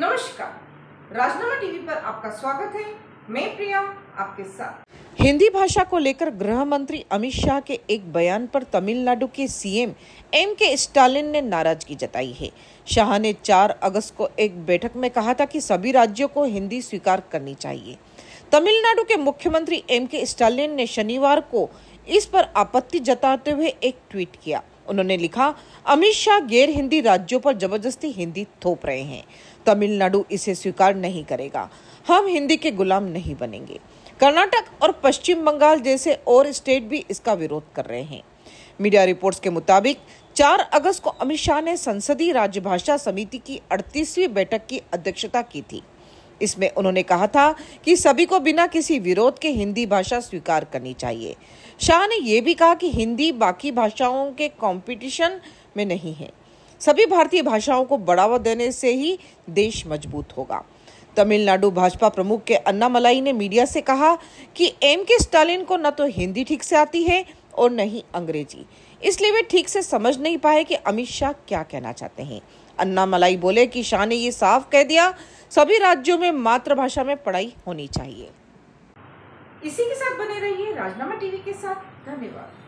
नमस्कार राजनामा टीवी पर आपका स्वागत है मैं प्रिया आपके साथ हिंदी भाषा को लेकर गृह मंत्री अमित शाह के एक बयान पर तमिलनाडु के सीएम एम के स्टालिन ने नाराजगी जताई है शाह ने 4 अगस्त को एक बैठक में कहा था कि सभी राज्यों को हिंदी स्वीकार करनी चाहिए तमिलनाडु के मुख्यमंत्री एम के स्टालिन ने शनिवार को इस पर आपत्ति जताते हुए एक ट्वीट किया उन्होंने लिखा अमित शाह गैर हिंदी राज्यों पर जबरदस्ती हिंदी थोप रहे हैं तमिलनाडु इसे स्वीकार नहीं करेगा हम हिंदी के गुलाम नहीं बनेंगे कर्नाटक और पश्चिम बंगाल जैसे और स्टेट भी इसका विरोध कर रहे हैं मीडिया रिपोर्ट्स के मुताबिक 4 अगस्त को अमित शाह ने संसदीय राज्यभाषा समिति की 38वीं बैठक की अध्यक्षता की थी इसमें उन्होंने कहा था कि सभी को बिना किसी विरोध के हिंदी भाषा स्वीकार करनी चाहिए शाह ने यह भी कहा कि हिंदी बाकी भाषाओं के कंपटीशन में नहीं है सभी भारतीय भाषाओं को बढ़ावा देने से ही देश मजबूत होगा तमिलनाडु भाजपा प्रमुख के अन्ना मलाई ने मीडिया से कहा कि एम के स्टालिन को न तो हिंदी ठीक से आती है और न ही अंग्रेजी इसलिए वे ठीक से समझ नहीं पाए कि अमित शाह क्या कहना चाहते हैं अन्ना मलाई बोले कि शाह ने ये साफ कह दिया सभी राज्यों में मातृभाषा में पढ़ाई होनी चाहिए इसी के साथ बने रहिए राजनामा टीवी के साथ धन्यवाद